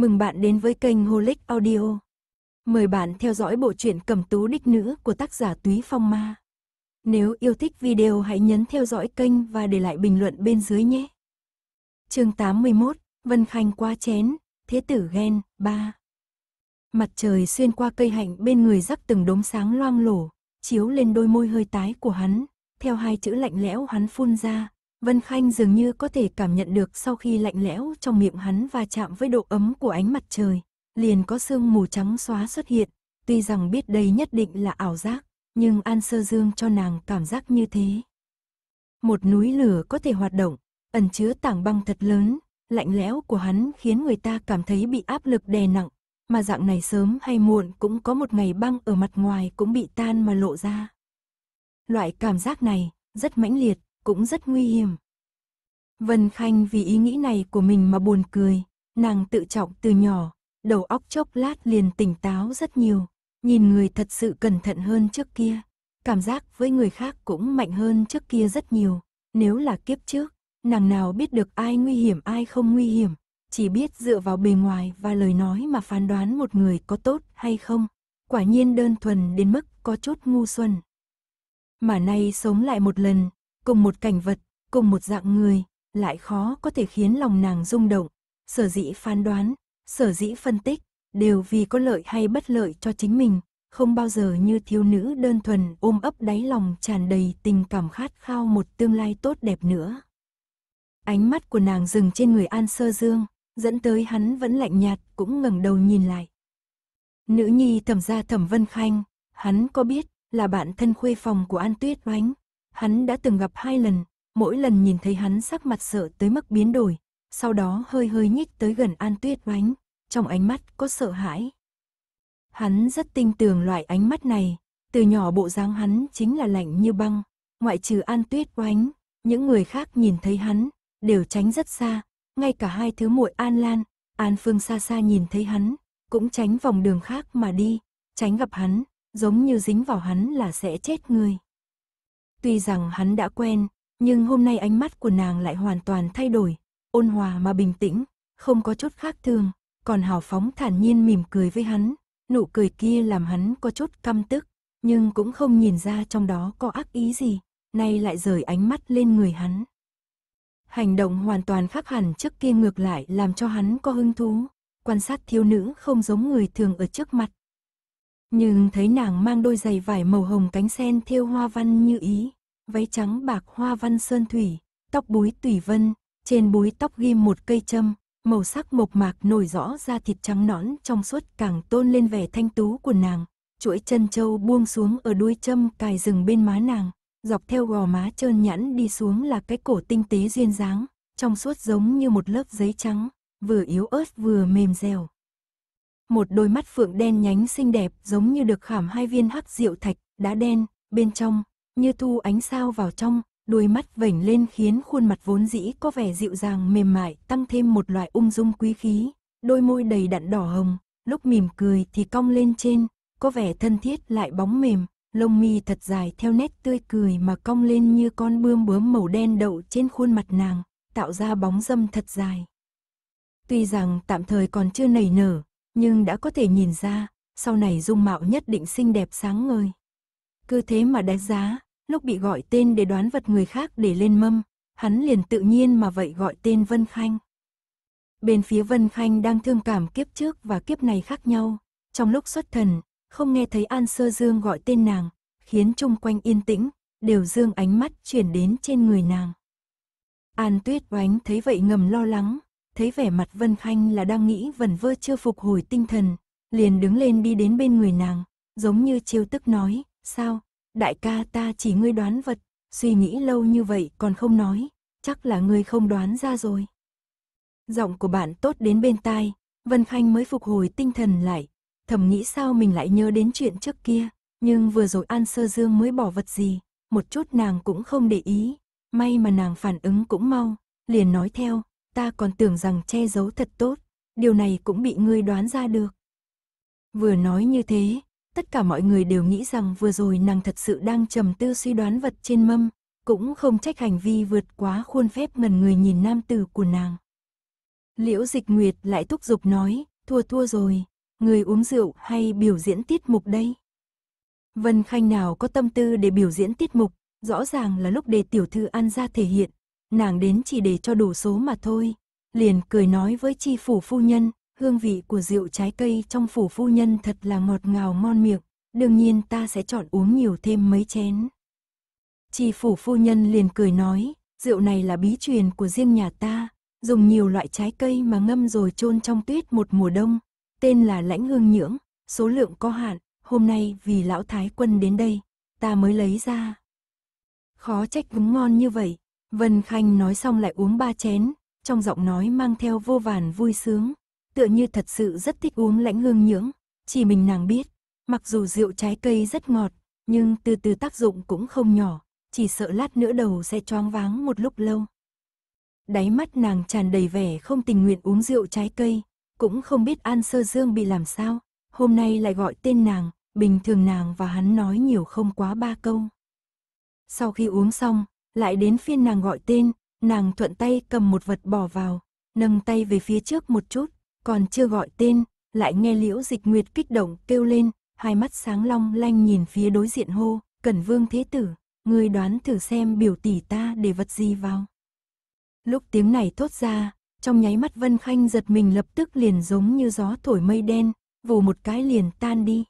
Mừng bạn đến với kênh Holic Audio. Mời bạn theo dõi bộ truyện Cẩm Tú Đích Nữ của tác giả Túy Phong Ma. Nếu yêu thích video hãy nhấn theo dõi kênh và để lại bình luận bên dưới nhé. Chương 81, Vân Khanh qua chén, Thế tử ghen, 3. Mặt trời xuyên qua cây hạnh bên người rắc từng đốm sáng loang lổ, chiếu lên đôi môi hơi tái của hắn, theo hai chữ lạnh lẽo hắn phun ra, Vân Khanh dường như có thể cảm nhận được sau khi lạnh lẽo trong miệng hắn va chạm với độ ấm của ánh mặt trời, liền có sương mù trắng xóa xuất hiện, tuy rằng biết đây nhất định là ảo giác, nhưng An Sơ Dương cho nàng cảm giác như thế. Một núi lửa có thể hoạt động, ẩn chứa tảng băng thật lớn, lạnh lẽo của hắn khiến người ta cảm thấy bị áp lực đè nặng, mà dạng này sớm hay muộn cũng có một ngày băng ở mặt ngoài cũng bị tan mà lộ ra. Loại cảm giác này rất mãnh liệt, cũng rất nguy hiểm. Vân Khanh vì ý nghĩ này của mình mà buồn cười, nàng tự trọng từ nhỏ, đầu óc chốc lát liền tỉnh táo rất nhiều, nhìn người thật sự cẩn thận hơn trước kia, cảm giác với người khác cũng mạnh hơn trước kia rất nhiều, nếu là kiếp trước, nàng nào biết được ai nguy hiểm ai không nguy hiểm, chỉ biết dựa vào bề ngoài và lời nói mà phán đoán một người có tốt hay không, quả nhiên đơn thuần đến mức có chút ngu xuẩn. Mà nay sống lại một lần, cùng một cảnh vật, cùng một dạng người, lại khó có thể khiến lòng nàng rung động, sở dĩ phán đoán, sở dĩ phân tích, đều vì có lợi hay bất lợi cho chính mình, không bao giờ như thiếu nữ đơn thuần ôm ấp đáy lòng tràn đầy tình cảm khát khao một tương lai tốt đẹp nữa. Ánh mắt của nàng dừng trên người An Sơ Dương, dẫn tới hắn vẫn lạnh nhạt cũng ngẩng đầu nhìn lại. Nữ nhi thẩm gia thẩm Vân Khanh, hắn có biết là bạn thân khuê phòng của An Tuyết Oánh, Hắn đã từng gặp hai lần, mỗi lần nhìn thấy hắn sắc mặt sợ tới mức biến đổi, sau đó hơi hơi nhích tới gần An Tuyết Oánh, trong ánh mắt có sợ hãi. Hắn rất tinh tường loại ánh mắt này, từ nhỏ bộ dáng hắn chính là lạnh như băng, ngoại trừ An Tuyết Oánh, những người khác nhìn thấy hắn đều tránh rất xa, ngay cả hai thứ muội An Lan, An Phương xa xa nhìn thấy hắn, cũng tránh vòng đường khác mà đi, tránh gặp hắn, giống như dính vào hắn là sẽ chết người. Tuy rằng hắn đã quen, nhưng hôm nay ánh mắt của nàng lại hoàn toàn thay đổi, ôn hòa mà bình tĩnh, không có chút khác thường, còn hào phóng thản nhiên mỉm cười với hắn, nụ cười kia làm hắn có chút căm tức, nhưng cũng không nhìn ra trong đó có ác ý gì, nay lại rời ánh mắt lên người hắn. Hành động hoàn toàn khác hẳn trước kia ngược lại làm cho hắn có hứng thú, quan sát thiếu nữ không giống người thường ở trước mặt, nhưng thấy nàng mang đôi giày vải màu hồng cánh sen thêu hoa văn như ý, váy trắng bạc hoa văn sơn thủy, tóc búi tùy vân, trên búi tóc ghim một cây châm, màu sắc mộc mạc nổi rõ ra thịt trắng nõn trong suốt càng tôn lên vẻ thanh tú của nàng. Chuỗi chân châu buông xuống ở đuôi châm cài rừng bên má nàng, dọc theo gò má trơn nhẵn đi xuống là cái cổ tinh tế duyên dáng, trong suốt giống như một lớp giấy trắng, vừa yếu ớt vừa mềm dẻo, một đôi mắt phượng đen nhánh xinh đẹp giống như được khảm hai viên hắc rượu thạch, đá đen, bên trong, như thu ánh sao vào trong, đôi mắt vểnh lên khiến khuôn mặt vốn dĩ có vẻ dịu dàng mềm mại tăng thêm một loại ung dung quý khí, đôi môi đầy đặn đỏ hồng, lúc mỉm cười thì cong lên trên, có vẻ thân thiết lại bóng mềm, lông mi thật dài theo nét tươi cười mà cong lên như con bươm bướm màu đen đậu trên khuôn mặt nàng, tạo ra bóng dâm thật dài. Tuy rằng tạm thời còn chưa nảy nở, nhưng đã có thể nhìn ra, sau này dung mạo nhất định xinh đẹp sáng ngời. Cứ thế mà đánh giá, lúc bị gọi tên để đoán vật người khác để lên mâm, hắn liền tự nhiên mà vậy gọi tên Vân Khanh. Bên phía Vân Khanh đang thương cảm kiếp trước và kiếp này khác nhau, trong lúc xuất thần, không nghe thấy An Sơ Dương gọi tên nàng, khiến chung quanh yên tĩnh, đều dương ánh mắt chuyển đến trên người nàng. An Tuyết Oánh thấy vậy ngầm lo lắng, thấy vẻ mặt Vân Khanh là đang nghĩ vẩn vơ chưa phục hồi tinh thần, liền đứng lên đi đến bên người nàng, giống như trêu tức nói, sao, đại ca ta chỉ ngươi đoán vật, suy nghĩ lâu như vậy còn không nói, chắc là ngươi không đoán ra rồi. Giọng của bạn tốt đến bên tai, Vân Khanh mới phục hồi tinh thần lại, thầm nghĩ sao mình lại nhớ đến chuyện trước kia, nhưng vừa rồi An Sơ Dương mới bỏ vật gì, một chút nàng cũng không để ý, may mà nàng phản ứng cũng mau, liền nói theo, ta còn tưởng rằng che giấu thật tốt, điều này cũng bị ngươi đoán ra được. Vừa nói như thế, tất cả mọi người đều nghĩ rằng vừa rồi nàng thật sự đang trầm tư suy đoán vật trên mâm, cũng không trách hành vi vượt quá khuôn phép ngần người nhìn nam tử của nàng. Liễu dịch nguyệt lại thúc giục nói, thua thua rồi, người uống rượu hay biểu diễn tiết mục đây? Vân Khanh nào có tâm tư để biểu diễn tiết mục, rõ ràng là lúc để tiểu thư ăn ra thể hiện, nàng đến chỉ để cho đủ số mà thôi. Liền cười nói với chi phủ phu nhân, hương vị của rượu trái cây trong phủ phu nhân thật là ngọt ngào ngon miệng, đương nhiên ta sẽ chọn uống nhiều thêm mấy chén. Chi phủ phu nhân liền cười nói, rượu này là bí truyền của riêng nhà ta, dùng nhiều loại trái cây mà ngâm rồi chôn trong tuyết một mùa đông, tên là lãnh hương nhưỡng, số lượng có hạn, hôm nay vì lão thái quân đến đây, ta mới lấy ra. Khó trách đúng ngon như vậy, Vân Khanh nói xong lại uống ba chén, trong giọng nói mang theo vô vàn vui sướng, tựa như thật sự rất thích uống lãnh hương nhưỡng, chỉ mình nàng biết, mặc dù rượu trái cây rất ngọt, nhưng từ từ tác dụng cũng không nhỏ, chỉ sợ lát nữa đầu sẽ choáng váng một lúc lâu. Đáy mắt nàng tràn đầy vẻ không tình nguyện uống rượu trái cây, cũng không biết An Sơ Dương bị làm sao, hôm nay lại gọi tên nàng, bình thường nàng và hắn nói nhiều không quá ba câu. Sau khi uống xong, lại đến phiên nàng gọi tên, nàng thuận tay cầm một vật bỏ vào, nâng tay về phía trước một chút, còn chưa gọi tên, lại nghe liễu dịch nguyệt kích động kêu lên, hai mắt sáng long lanh nhìn phía đối diện hô, cẩn vương thế tử, ngươi đoán thử xem biểu tỷ ta để vật gì vào. Lúc tiếng này thốt ra, trong nháy mắt Vân Khanh giật mình lập tức liền giống như gió thổi mây đen, vù một cái liền tan đi.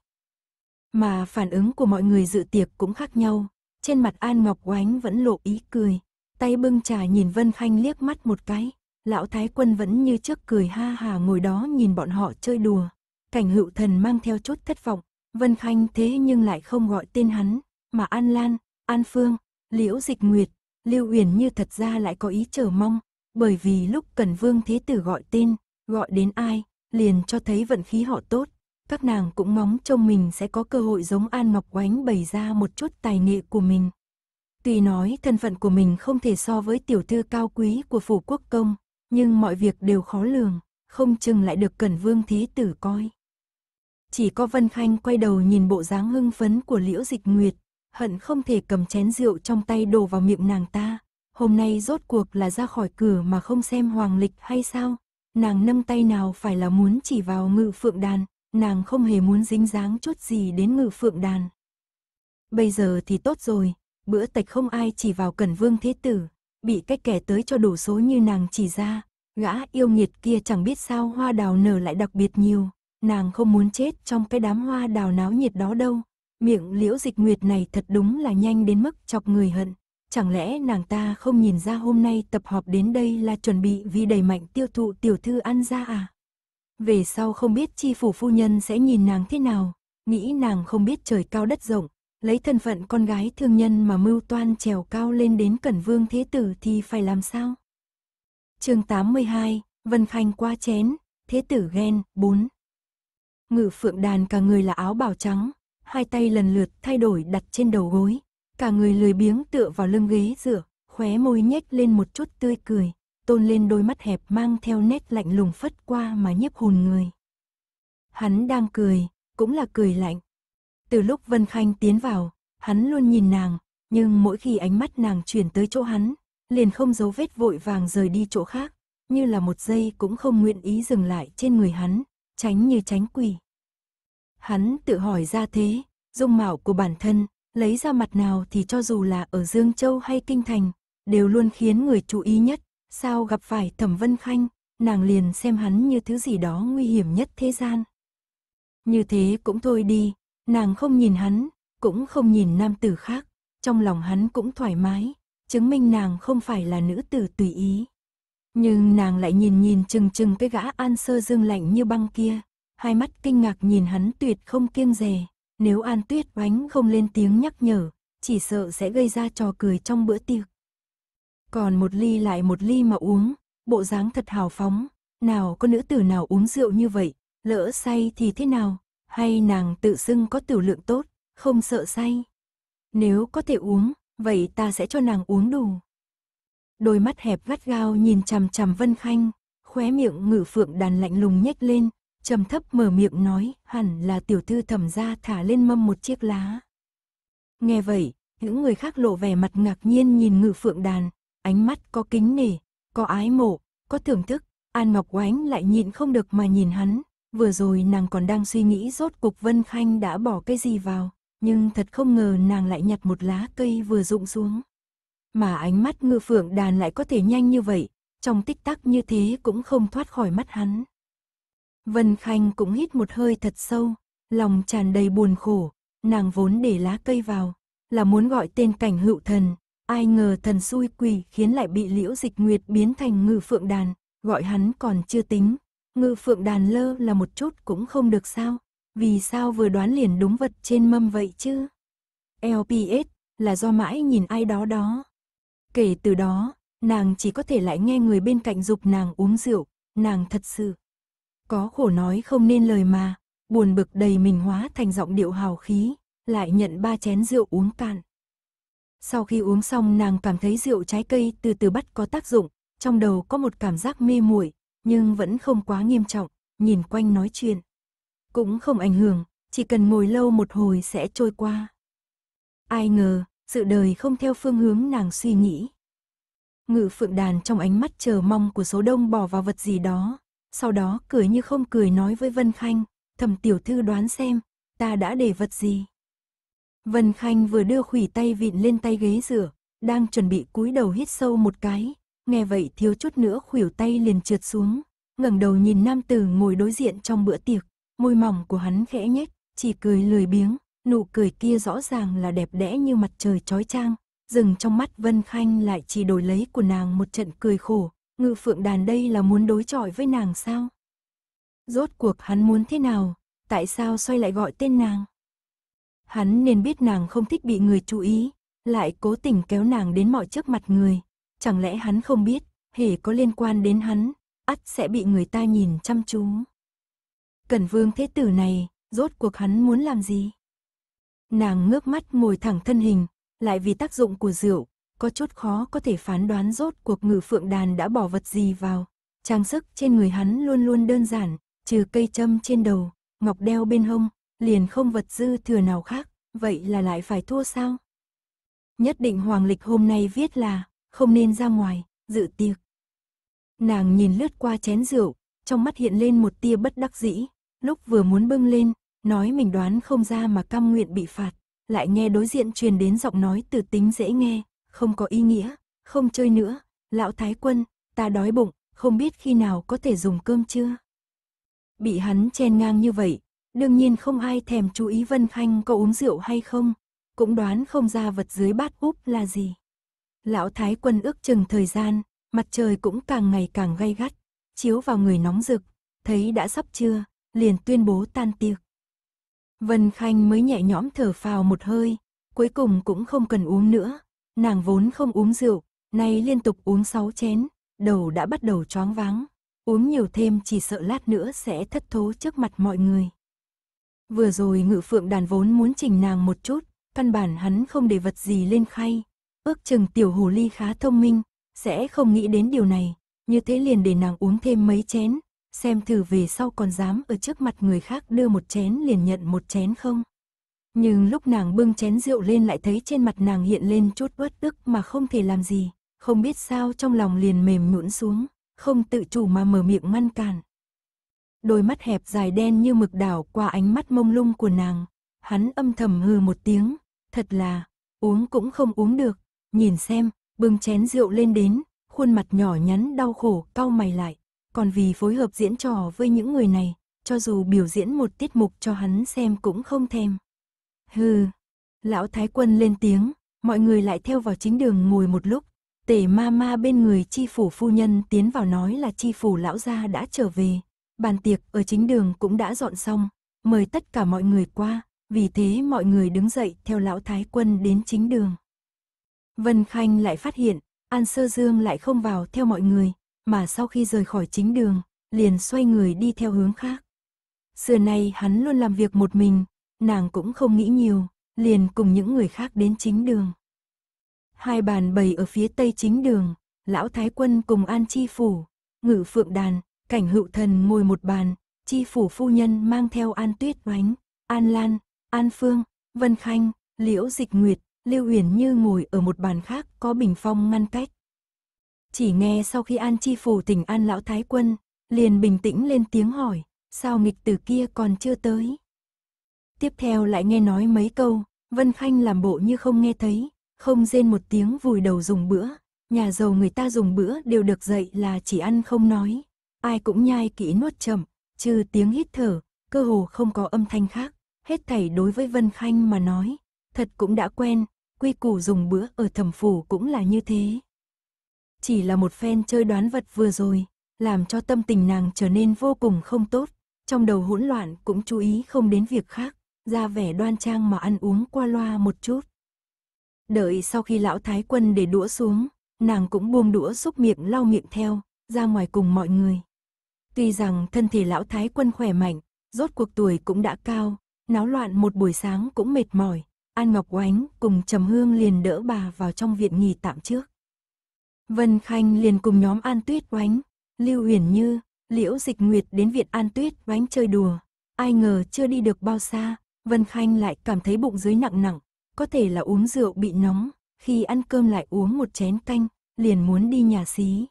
Mà phản ứng của mọi người dự tiệc cũng khác nhau, trên mặt An Ngọc Oánh vẫn lộ ý cười, tay bưng trà nhìn Vân Khanh liếc mắt một cái. Lão Thái Quân vẫn như trước cười ha hà ngồi đó nhìn bọn họ chơi đùa. Cảnh hữu thần mang theo chút thất vọng, Vân Khanh thế nhưng lại không gọi tên hắn, mà An Lan, An Phương, Liễu Dịch Nguyệt, Lưu Uyển như thật ra lại có ý chờ mong, bởi vì lúc Cần Vương Thế Tử gọi tên, gọi đến ai, liền cho thấy vận khí họ tốt, các nàng cũng mong trông mình sẽ có cơ hội giống An Ngọc Oánh bày ra một chút tài nghệ của mình. Tuy nói thân phận của mình không thể so với tiểu thư cao quý của phủ quốc công, nhưng mọi việc đều khó lường, không chừng lại được Cẩn Vương thí Tử coi. Chỉ có Vân Khanh quay đầu nhìn bộ dáng hưng phấn của Liễu Dịch Nguyệt, hận không thể cầm chén rượu trong tay đổ vào miệng nàng ta. Hôm nay rốt cuộc là ra khỏi cửa mà không xem hoàng lịch hay sao? Nàng nâng tay nào phải là muốn chỉ vào ngự phượng đàn, nàng không hề muốn dính dáng chút gì đến ngự phượng đàn. Bây giờ thì tốt rồi, bữa tạch không ai chỉ vào cẩn vương thế tử, bị cách kẻ tới cho đủ số như nàng chỉ ra, gã yêu nghiệt kia chẳng biết sao hoa đào nở lại đặc biệt nhiều, nàng không muốn chết trong cái đám hoa đào náo nhiệt đó đâu. Miệng liễu dịch nguyệt này thật đúng là nhanh đến mức chọc người hận. Chẳng lẽ nàng ta không nhìn ra hôm nay tập họp đến đây là chuẩn bị vì đẩy mạnh tiêu thụ tiểu thư ăn ra à? về sau không biết chi phủ phu nhân sẽ nhìn nàng thế nào, nghĩ nàng không biết trời cao đất rộng, lấy thân phận con gái thương nhân mà mưu toan trèo cao lên đến cẩn vương thế tử thì phải làm sao? chương 82, Vân Khanh qua chén, thế tử ghen, 4. Ngự phượng đàn cả người là áo bào trắng, hai tay lần lượt thay đổi đặt trên đầu gối, cả người lười biếng tựa vào lưng ghế dựa, khóe môi nhếch lên một chút tươi cười tôn lên đôi mắt hẹp mang theo nét lạnh lùng phất qua mà nhiếp hồn người. Hắn đang cười, cũng là cười lạnh. Từ lúc Vân Khanh tiến vào, hắn luôn nhìn nàng, nhưng mỗi khi ánh mắt nàng chuyển tới chỗ hắn, liền không giấu vết vội vàng rời đi chỗ khác, như là một giây cũng không nguyện ý dừng lại trên người hắn, tránh như tránh quỷ. Hắn tự hỏi ra thế, dung mạo của bản thân, lấy ra mặt nào thì cho dù là ở Dương Châu hay Kinh Thành, đều luôn khiến người chú ý nhất, Sao gặp phải Thẩm Vân Khanh, nàng liền xem hắn như thứ gì đó nguy hiểm nhất thế gian. Như thế cũng thôi đi, nàng không nhìn hắn, cũng không nhìn nam tử khác, trong lòng hắn cũng thoải mái, chứng minh nàng không phải là nữ tử tùy ý. Nhưng nàng lại nhìn nhìn chừng chừng cái gã An Sơ Dương lạnh như băng kia, hai mắt kinh ngạc nhìn hắn tuyệt không kiêng dè, nếu An Tuyết oánh không lên tiếng nhắc nhở, chỉ sợ sẽ gây ra trò cười trong bữa tiệc còn một ly lại một ly mà uống, bộ dáng thật hào phóng, nào có nữ tử nào uống rượu như vậy, lỡ say thì thế nào, hay nàng tự xưng có tiểu lượng tốt, không sợ say. Nếu có thể uống, vậy ta sẽ cho nàng uống đủ. Đôi mắt hẹp gắt gao nhìn chằm chằm Vân Khanh, khóe miệng ngự phượng đàn lạnh lùng nhếch lên, trầm thấp mở miệng nói, hẳn là tiểu thư thẩm ra thả lên mâm một chiếc lá. Nghe vậy, những người khác lộ vẻ mặt ngạc nhiên nhìn ngự phượng đàn, ánh mắt có kính nể, có ái mộ, có thưởng thức, An Ngọc Oánh lại nhịn không được mà nhìn hắn, vừa rồi nàng còn đang suy nghĩ rốt cục Vân Khanh đã bỏ cái gì vào, nhưng thật không ngờ nàng lại nhặt một lá cây vừa rụng xuống. Mà ánh mắt ngư phượng đàn lại có thể nhanh như vậy, trong tích tắc như thế cũng không thoát khỏi mắt hắn. Vân Khanh cũng hít một hơi thật sâu, lòng tràn đầy buồn khổ, nàng vốn để lá cây vào, là muốn gọi tên cảnh hữu thần, Ai ngờ thần xui quỷ khiến lại bị liễu dịch nguyệt biến thành ngư phượng đàn, gọi hắn còn chưa tính. Ngư phượng đàn lơ là một chút cũng không được sao, vì sao vừa đoán liền đúng vật trên mâm vậy chứ? LPS là do mãi nhìn ai đó đó. Kể từ đó, nàng chỉ có thể lại nghe người bên cạnh dục nàng uống rượu, nàng thật sự. Có khổ nói không nên lời mà, buồn bực đầy mình hóa thành giọng điệu hào khí, lại nhận ba chén rượu uống cạn. Sau khi uống xong nàng cảm thấy rượu trái cây từ từ bắt có tác dụng, trong đầu có một cảm giác mê muội, nhưng vẫn không quá nghiêm trọng, nhìn quanh nói chuyện. Cũng không ảnh hưởng, chỉ cần ngồi lâu một hồi sẽ trôi qua. Ai ngờ, sự đời không theo phương hướng nàng suy nghĩ. Ngự phượng đàn trong ánh mắt chờ mong của số đông bỏ vào vật gì đó, sau đó cười như không cười nói với Vân Khanh, thầm tiểu thư đoán xem, ta đã để vật gì. Vân Khanh vừa đưa khủy tay vịn lên tay ghế rửa, đang chuẩn bị cúi đầu hít sâu một cái, nghe vậy thiếu chút nữa khủy tay liền trượt xuống, ngẩng đầu nhìn nam tử ngồi đối diện trong bữa tiệc, môi mỏng của hắn khẽ nhếch, chỉ cười lười biếng, nụ cười kia rõ ràng là đẹp đẽ như mặt trời chói trang. dừng trong mắt Vân Khanh lại chỉ đổi lấy của nàng một trận cười khổ, ngự phượng đàn đây là muốn đối chọi với nàng sao? Rốt cuộc hắn muốn thế nào? Tại sao xoay lại gọi tên nàng? Hắn nên biết nàng không thích bị người chú ý, lại cố tình kéo nàng đến mọi trước mặt người. Chẳng lẽ hắn không biết, hề có liên quan đến hắn, ắt sẽ bị người ta nhìn chăm chú. Cẩn vương thế tử này, rốt cuộc hắn muốn làm gì? Nàng ngước mắt ngồi thẳng thân hình, lại vì tác dụng của rượu, có chút khó có thể phán đoán rốt cuộc ngự phượng đàn đã bỏ vật gì vào. Trang sức trên người hắn luôn luôn đơn giản, trừ cây châm trên đầu, ngọc đeo bên hông, liền không vật dư thừa nào khác, vậy là lại phải thua sao? Nhất định Hoàng Lịch hôm nay viết là, không nên ra ngoài, dự tiệc. Nàng nhìn lướt qua chén rượu, trong mắt hiện lên một tia bất đắc dĩ, lúc vừa muốn bưng lên, nói mình đoán không ra mà căm nguyện bị phạt, lại nghe đối diện truyền đến giọng nói từ tính dễ nghe, không có ý nghĩa, không chơi nữa, lão thái quân, ta đói bụng, không biết khi nào có thể dùng cơm chưa. Bị hắn chen ngang như vậy, Đương nhiên không ai thèm chú ý Vân Khanh có uống rượu hay không, cũng đoán không ra vật dưới bát úp là gì. Lão Thái Quân ước chừng thời gian, mặt trời cũng càng ngày càng gay gắt, chiếu vào người nóng rực, thấy đã sắp trưa, liền tuyên bố tan tiệc. Vân Khanh mới nhẹ nhõm thở phào một hơi, cuối cùng cũng không cần uống nữa, nàng vốn không uống rượu, nay liên tục uống sáu chén, đầu đã bắt đầu choáng váng, uống nhiều thêm chỉ sợ lát nữa sẽ thất thố trước mặt mọi người. Vừa rồi ngự phượng đàn vốn muốn chỉnh nàng một chút, căn bản hắn không để vật gì lên khay. Ước chừng tiểu hồ ly khá thông minh, sẽ không nghĩ đến điều này, như thế liền để nàng uống thêm mấy chén, xem thử về sau còn dám ở trước mặt người khác đưa một chén liền nhận một chén không. Nhưng lúc nàng bưng chén rượu lên lại thấy trên mặt nàng hiện lên chút uất ức mà không thể làm gì, không biết sao trong lòng liền mềm nhũn xuống, không tự chủ mà mở miệng ngăn cản đôi mắt hẹp dài đen như mực đảo qua ánh mắt mông lung của nàng. Hắn âm thầm hừ một tiếng, thật là, uống cũng không uống được, nhìn xem, bưng chén rượu lên đến, khuôn mặt nhỏ nhắn đau khổ cau mày lại, còn vì phối hợp diễn trò với những người này, cho dù biểu diễn một tiết mục cho hắn xem cũng không thèm. Hừ, lão thái quân lên tiếng, mọi người lại theo vào chính đường ngồi một lúc, tể ma ma bên người chi phủ phu nhân tiến vào nói là chi phủ lão gia đã trở về, Bàn tiệc ở chính đường cũng đã dọn xong, mời tất cả mọi người qua, vì thế mọi người đứng dậy theo lão thái quân đến chính đường. Vân Khanh lại phát hiện, An Sơ Dương lại không vào theo mọi người, mà sau khi rời khỏi chính đường, liền xoay người đi theo hướng khác. Xưa nay hắn luôn làm việc một mình, nàng cũng không nghĩ nhiều, liền cùng những người khác đến chính đường. Hai bàn bày ở phía tây chính đường, lão thái quân cùng An Chi Phủ, ngự phượng đàn, Cảnh hữu thần ngồi một bàn, chi phủ phu nhân mang theo An Tuyết Oánh, An Lan, An Phương, Vân Khanh, Liễu Dịch Nguyệt, Lưu Huyền Như ngồi ở một bàn khác có bình phong ngăn cách. Chỉ nghe sau khi An Chi phủ tỉnh An Lão Thái Quân, liền bình tĩnh lên tiếng hỏi, sao nghịch tử kia còn chưa tới. Tiếp theo lại nghe nói mấy câu, Vân Khanh làm bộ như không nghe thấy, không rên một tiếng vùi đầu dùng bữa, nhà giàu người ta dùng bữa đều được dạy là chỉ ăn không nói, ai cũng nhai kỹ nuốt chậm, trừ tiếng hít thở, cơ hồ không có âm thanh khác, hết thảy đối với Vân Khanh mà nói, thật cũng đã quen, quy củ dùng bữa ở thẩm phủ cũng là như thế. Chỉ là một phen chơi đoán vật vừa rồi, làm cho tâm tình nàng trở nên vô cùng không tốt, trong đầu hỗn loạn cũng chú ý không đến việc khác, ra vẻ đoan trang mà ăn uống qua loa một chút. Đợi sau khi lão thái quân để đũa xuống, nàng cũng buông đũa xúc miệng lau miệng theo, ra ngoài cùng mọi người. Tuy rằng thân thể lão thái quân khỏe mạnh, rốt cuộc tuổi cũng đã cao, náo loạn một buổi sáng cũng mệt mỏi, An Ngọc Oánh cùng Trầm Hương liền đỡ bà vào trong viện nghỉ tạm trước. Vân Khanh liền cùng nhóm An Tuyết Oánh, Lưu Huyền Như, Liễu Dịch Nguyệt đến viện An Tuyết Oánh chơi đùa, ai ngờ chưa đi được bao xa, Vân Khanh lại cảm thấy bụng dưới nặng nặng, có thể là uống rượu bị nóng, khi ăn cơm lại uống một chén canh, liền muốn đi nhà xí,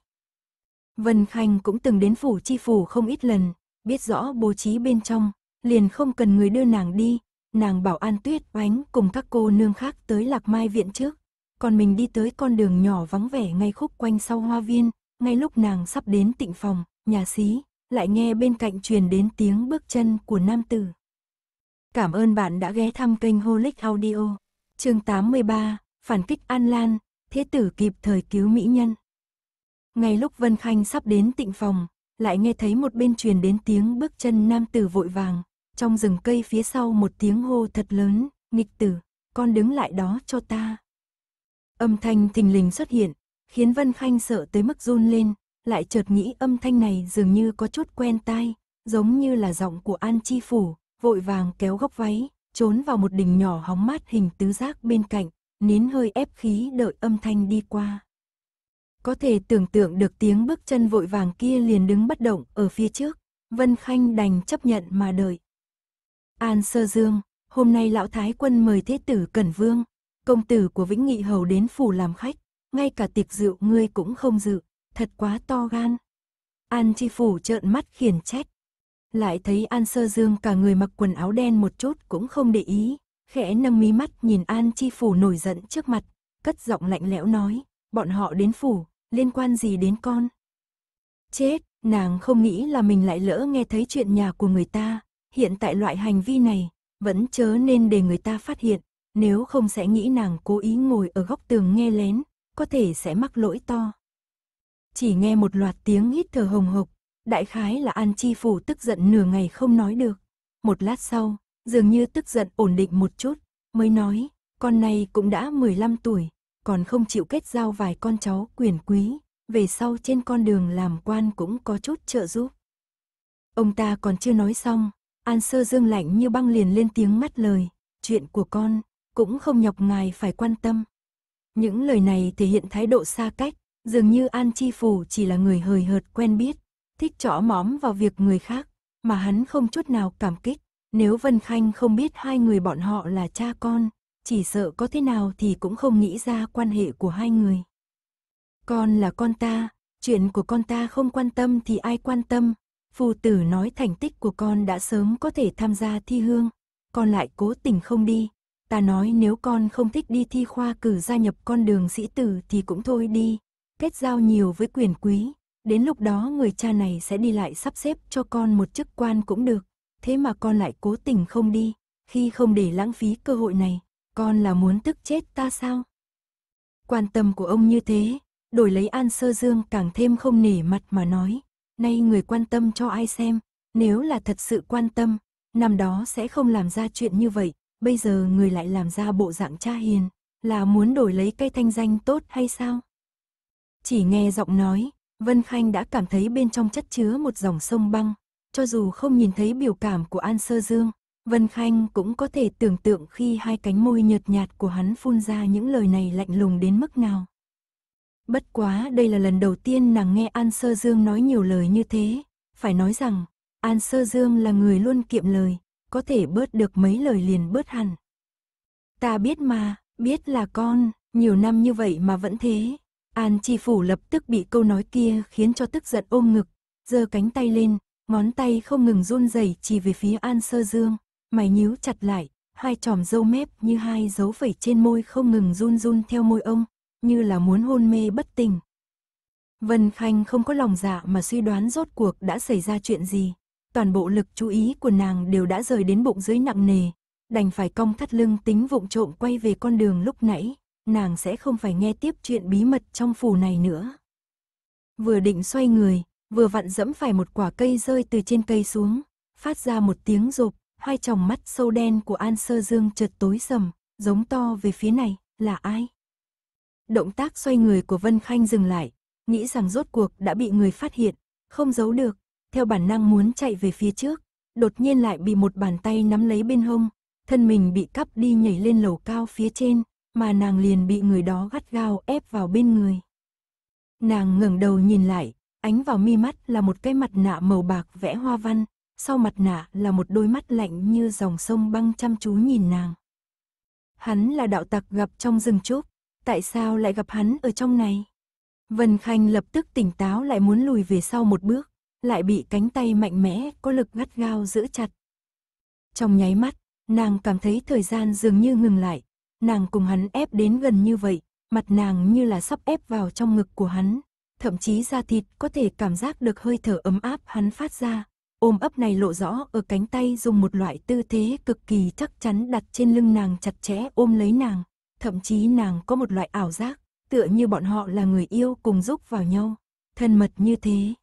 Vân Khanh cũng từng đến phủ chi phủ không ít lần, biết rõ bố trí bên trong, liền không cần người đưa nàng đi, nàng bảo An Tuyết oánh cùng các cô nương khác tới Lạc Mai viện trước, còn mình đi tới con đường nhỏ vắng vẻ ngay khúc quanh sau hoa viên, ngay lúc nàng sắp đến tịnh phòng, nhà xí, lại nghe bên cạnh truyền đến tiếng bước chân của nam tử. Cảm ơn bạn đã ghé thăm kênh Holic Audio. Chương 83, phản kích An Lan, thế tử kịp thời cứu mỹ nhân. Ngay lúc Vân Khanh sắp đến tịnh phòng, lại nghe thấy một bên truyền đến tiếng bước chân nam tử vội vàng, trong rừng cây phía sau một tiếng hô thật lớn, nghịch tử, con đứng lại đó cho ta. Âm thanh thình lình xuất hiện, khiến Vân Khanh sợ tới mức run lên, lại chợt nghĩ âm thanh này dường như có chút quen tai, giống như là giọng của An Chi Phủ, vội vàng kéo góc váy, trốn vào một đỉnh nhỏ hóng mát hình tứ giác bên cạnh, nín hơi ép khí đợi âm thanh đi qua có thể tưởng tượng được tiếng bước chân vội vàng kia liền đứng bất động ở phía trước, Vân Khanh đành chấp nhận mà đợi. An Sơ Dương, hôm nay lão thái quân mời thế tử Cẩn Vương, công tử của Vĩnh Nghị Hầu đến phủ làm khách, ngay cả tiệc rượu ngươi cũng không dự, thật quá to gan. An Chi Phủ trợn mắt khiển trách. Lại thấy An Sơ Dương cả người mặc quần áo đen một chút cũng không để ý, khẽ nâng mí mắt nhìn An Chi Phủ nổi giận trước mặt, cất giọng lạnh lẽo nói, bọn họ đến phủ, liên quan gì đến con? Chết, nàng không nghĩ là mình lại lỡ nghe thấy chuyện nhà của người ta, hiện tại loại hành vi này, vẫn chớ nên để người ta phát hiện, nếu không sẽ nghĩ nàng cố ý ngồi ở góc tường nghe lén, có thể sẽ mắc lỗi to. Chỉ nghe một loạt tiếng hít thở hồng hộc, đại khái là An Chi Phủ tức giận nửa ngày không nói được. Một lát sau, dường như tức giận ổn định một chút, mới nói, con này cũng đã 15 tuổi, còn không chịu kết giao vài con cháu quyền quý, về sau trên con đường làm quan cũng có chút trợ giúp. Ông ta còn chưa nói xong, An Sơ Dương lạnh như băng liền lên tiếng mắt lời, chuyện của con, cũng không nhọc ngài phải quan tâm. Những lời này thể hiện thái độ xa cách, dường như An Chi Phủ chỉ là người hời hợt quen biết, thích trỏ móm vào việc người khác, mà hắn không chút nào cảm kích. Nếu Vân Khanh không biết hai người bọn họ là cha con, chỉ sợ có thế nào thì cũng không nghĩ ra quan hệ của hai người. Con là con ta, chuyện của con ta không quan tâm thì ai quan tâm, phù tử nói thành tích của con đã sớm có thể tham gia thi hương, con lại cố tình không đi. Ta nói nếu con không thích đi thi khoa cử gia nhập con đường sĩ tử thì cũng thôi đi, kết giao nhiều với quyền quý, đến lúc đó người cha này sẽ đi lại sắp xếp cho con một chức quan cũng được, thế mà con lại cố tình không đi, khi không để lãng phí cơ hội này, con là muốn tức chết ta sao? Quan tâm của ông như thế, đổi lấy An Sơ Dương càng thêm không nể mặt mà nói, nay người quan tâm cho ai xem, nếu là thật sự quan tâm, năm đó sẽ không làm ra chuyện như vậy, bây giờ người lại làm ra bộ dạng cha hiền, là muốn đổi lấy cây thanh danh tốt hay sao? Chỉ nghe giọng nói, Vân Khanh đã cảm thấy bên trong chất chứa một dòng sông băng, cho dù không nhìn thấy biểu cảm của An Sơ Dương, Vân Khanh cũng có thể tưởng tượng khi hai cánh môi nhợt nhạt của hắn phun ra những lời này lạnh lùng đến mức nào. Bất quá đây là lần đầu tiên nàng nghe An Sơ Dương nói nhiều lời như thế, phải nói rằng, An Sơ Dương là người luôn kiệm lời, có thể bớt được mấy lời liền bớt hẳn. Ta biết mà, biết là con, nhiều năm như vậy mà vẫn thế. An Chi Phủ lập tức bị câu nói kia khiến cho tức giận ôm ngực, giơ cánh tay lên, ngón tay không ngừng run rẩy chỉ về phía An Sơ Dương mày nhíu chặt lại, hai tròm dâu mép như hai dấu phẩy trên môi không ngừng run run theo môi ông, như là muốn hôn mê bất tỉnh. Vân Khanh không có lòng dạ mà suy đoán rốt cuộc đã xảy ra chuyện gì. Toàn bộ lực chú ý của nàng đều đã rời đến bụng dưới nặng nề, đành phải cong thắt lưng tính vụng trộm quay về con đường lúc nãy, nàng sẽ không phải nghe tiếp chuyện bí mật trong phủ này nữa. Vừa định xoay người, vừa vặn dẫm phải một quả cây rơi từ trên cây xuống, phát ra một tiếng rộp, hai tròng mắt sâu đen của An Sơ Dương chợt tối sầm, giống to về phía này, là ai? Động tác xoay người của Vân Khanh dừng lại, nghĩ rằng rốt cuộc đã bị người phát hiện, không giấu được, theo bản năng muốn chạy về phía trước, đột nhiên lại bị một bàn tay nắm lấy bên hông, thân mình bị cắp đi nhảy lên lầu cao phía trên, mà nàng liền bị người đó gắt gao ép vào bên người. Nàng ngẩng đầu nhìn lại, ánh vào mi mắt là một cái mặt nạ màu bạc vẽ hoa văn, sau mặt nạ là một đôi mắt lạnh như dòng sông băng chăm chú nhìn nàng. Hắn là đạo tặc gặp trong rừng trúc, tại sao lại gặp hắn ở trong này? Vân Khanh lập tức tỉnh táo lại muốn lùi về sau một bước, lại bị cánh tay mạnh mẽ có lực gắt gao giữ chặt. Trong nháy mắt, nàng cảm thấy thời gian dường như ngừng lại, nàng cùng hắn ép đến gần như vậy, mặt nàng như là sắp ép vào trong ngực của hắn, thậm chí da thịt có thể cảm giác được hơi thở ấm áp hắn phát ra, ôm ấp này lộ rõ ở cánh tay dùng một loại tư thế cực kỳ chắc chắn đặt trên lưng nàng chặt chẽ ôm lấy nàng, thậm chí nàng có một loại ảo giác, tựa như bọn họ là người yêu cùng giúp vào nhau, thân mật như thế.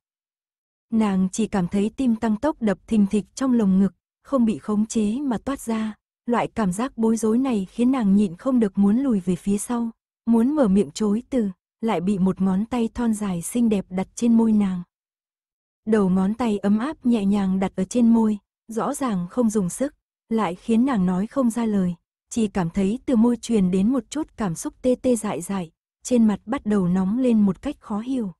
Nàng chỉ cảm thấy tim tăng tốc đập thình thịch trong lồng ngực, không bị khống chế mà toát ra, loại cảm giác bối rối này khiến nàng nhịn không được muốn lùi về phía sau, muốn mở miệng chối từ, lại bị một ngón tay thon dài xinh đẹp đặt trên môi nàng đầu ngón tay ấm áp nhẹ nhàng đặt ở trên môi, rõ ràng không dùng sức, lại khiến nàng nói không ra lời, chỉ cảm thấy từ môi truyền đến một chút cảm xúc tê tê dại dại, trên mặt bắt đầu nóng lên một cách khó hiểu.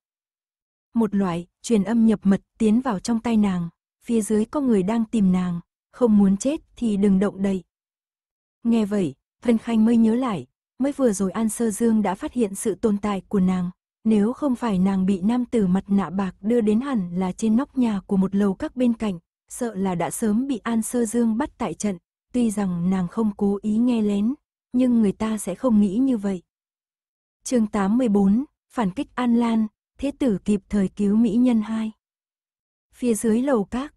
Một loại truyền âm nhập mật tiến vào trong tay nàng, phía dưới có người đang tìm nàng, không muốn chết thì đừng động đậy. Nghe vậy, Vân Khanh mới nhớ lại, mới vừa rồi An Sơ Dương đã phát hiện sự tồn tại của nàng, nếu không phải nàng bị nam tử mặt nạ bạc đưa đến hẳn là trên nóc nhà của một lầu các bên cạnh, sợ là đã sớm bị An Sơ Dương bắt tại trận, tuy rằng nàng không cố ý nghe lén, nhưng người ta sẽ không nghĩ như vậy. chương 814, Phản kích An Lan, Thế tử kịp thời cứu Mỹ nhân 2. Phía dưới lầu các,